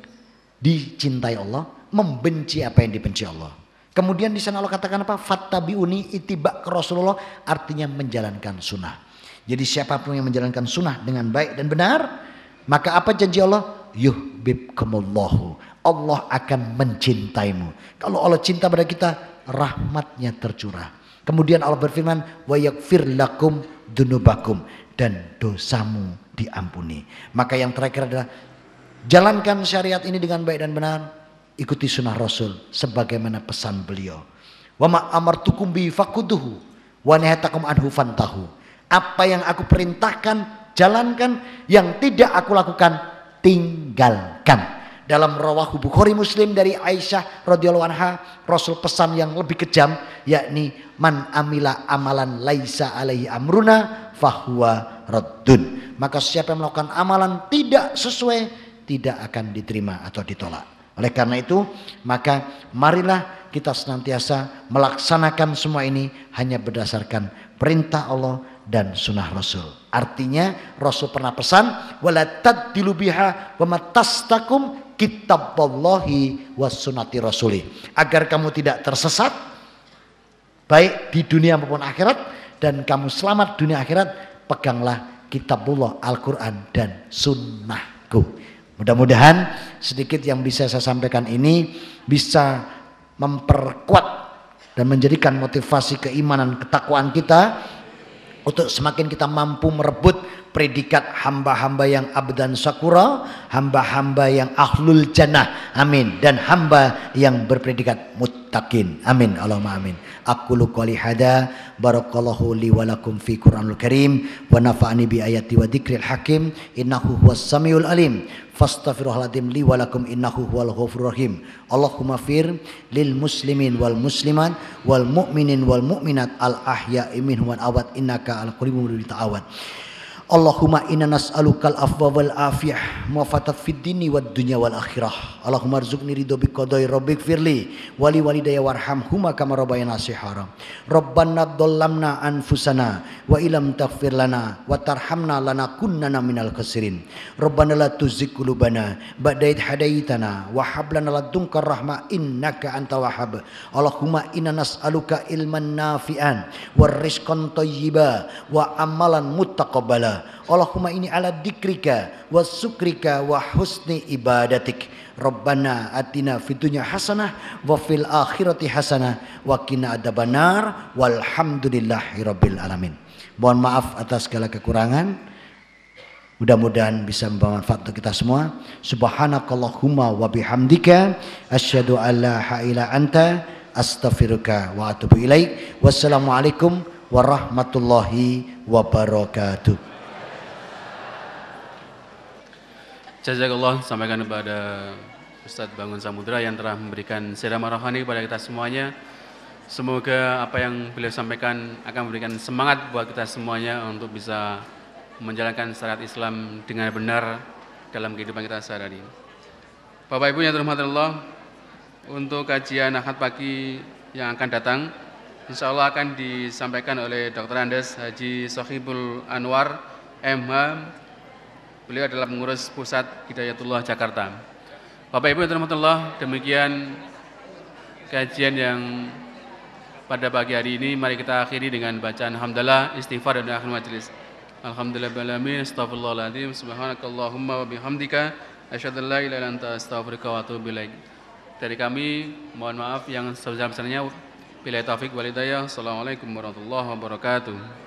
S1: dicintai Allah, membenci apa yang dibenci Allah. Kemudian di sana Allah katakan apa? Fattabiuni itibak ke Rasulullah artinya menjalankan sunnah. Jadi siapapun yang menjalankan sunnah dengan baik dan benar, maka apa janji Allah? bib Yuhbibkumullahu. Allah akan mencintaimu. Kalau Allah cinta pada kita, rahmatnya tercurah. Kemudian Allah berfirman, wa yakfir lakum dunubakum dan dosamu diampuni. Maka yang terakhir adalah jalankan syariat ini dengan baik dan benar, ikuti sunnah Rasul sebagaimana pesan beliau. Wa ma amartukum bi fakuduhu wa nahatakum anhu fantahu. Apa yang aku perintahkan jalankan, yang tidak aku lakukan tinggalkan. Dalam rawahu Bukhari Muslim dari Aisyah radhiyallahu anha, Rasul pesan yang lebih kejam yakni man amila amalan laisa alaihi amruna fahuwa raddun. Maka siapa yang melakukan amalan tidak sesuai tidak akan diterima atau ditolak. Oleh karena itu, maka marilah kita senantiasa melaksanakan semua ini hanya berdasarkan perintah Allah dan sunnah Rasul. Artinya Rasul pernah pesan walatad dilubiha wamatastakum Allahi wasunati rasuli agar kamu tidak tersesat baik di dunia maupun akhirat dan kamu selamat dunia akhirat peganglah kitabullah Al-Quran dan sunnahku mudah-mudahan sedikit yang bisa saya sampaikan ini bisa memperkuat dan menjadikan motivasi keimanan ketakwaan kita untuk semakin kita mampu merebut predikat hamba-hamba yang abdan sakura, hamba-hamba yang ahlul jannah. Amin. Dan hamba yang berpredikat muttaqin. Amin. Allahumma amin. Aku qali hada barakallahu li wa lakum fi Qur'anul Karim wa nafa'ani bi ayati wa dzikril hakim innahu huwas samiul alim. Fastaghfirullahaladzim li wa lakum innahu huwal ghafurur rahim. Allahumma fir lil muslimin wal muslimat wal mu'minin wal mu'minat al ahya'i minhum wal awat innaka al qarimul ta'awad. Allahumma inna nas'alukal afwa wal afiyah muafatat fid dini wad dunya wal akhirah. Allahumma arzuqni ridho bi qadai rabbik firli wali walidayya warhamhuma kama rabbayana sihara. Rabbana dhallamna anfusana wa ilam taghfir lana wa tarhamna kunnana minal khasirin. Rabbana la tuzik kulubana ba'da hadaitana wa hablana la ladunka rahma innaka anta wahab Allahumma inna nas'aluka ilman nafi'an wa rizqan tayyiba wa amalan muttaqabbala. Allahumma ini ala dikrika wa sukrika wa husni ibadatik. Rabbana atina fitunya hasanah wa fil akhirati hasanah wa kina adabanar walhamdulillahi rabbil alamin. Mohon maaf atas segala kekurangan. Mudah-mudahan bisa bermanfaat untuk kita semua. Subhanakallahumma wa bihamdika asyhadu an la anta astaghfiruka wa atubu ilaik. Wassalamualaikum warahmatullahi wabarakatuh.
S2: Jazakallah sampaikan kepada Ustadz Bangun Samudra yang telah memberikan sirama rohani kepada kita semuanya. Semoga apa yang beliau sampaikan akan memberikan semangat buat kita semuanya untuk bisa menjalankan syariat Islam dengan benar dalam kehidupan kita sehari-hari. Bapak Ibu yang terhormat Allah, untuk kajian akad pagi yang akan datang, insya Allah akan disampaikan oleh Dr. Andes Haji Sohibul Anwar, MH, Beliau adalah pengurus pusat Hidayatullah Jakarta. Bapak Ibu rahmatullah, demikian kajian yang pada pagi hari ini mari kita akhiri dengan bacaan hamdalah, istighfar dan akhir majelis. Alhamdulillah balamin, astagfirullahaladzim, subhanakallahumma wa bihamdika, asyhadu an la ilaha illa anta astaghfiruka wa atubu ilaik. Dari kami mohon maaf yang sebesar-besarnya. Bila taufik hidayah. Assalamualaikum warahmatullahi wabarakatuh.